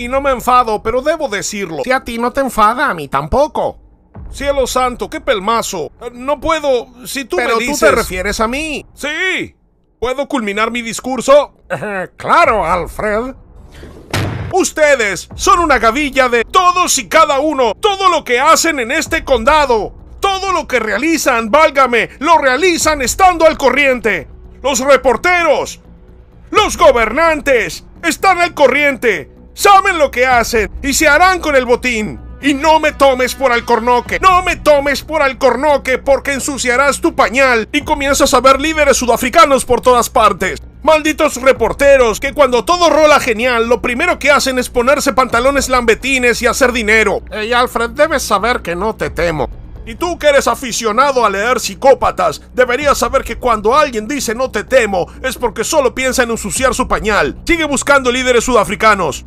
Y no me enfado, pero debo decirlo. Si a ti no te enfada, a mí tampoco. Cielo santo, qué pelmazo. Eh, no puedo. Si tú me dices. Pero tú te refieres a mí. Sí. ¿Puedo culminar mi discurso? Eh, claro, Alfred. Ustedes son una gavilla de todos y cada uno. Todo lo que hacen en este condado. Todo lo que realizan, válgame, lo realizan estando al corriente. Los reporteros. Los gobernantes. Están al corriente saben lo que hacen y se harán con el botín. Y no me tomes por alcornoque, no me tomes por alcornoque porque ensuciarás tu pañal y comienzas a ver líderes sudafricanos por todas partes. Malditos reporteros que cuando todo rola genial lo primero que hacen es ponerse pantalones lambetines y hacer dinero. Hey Alfred, debes saber que no te temo. Y tú que eres aficionado a leer psicópatas, deberías saber que cuando alguien dice no te temo es porque solo piensa en ensuciar su pañal. Sigue buscando líderes sudafricanos.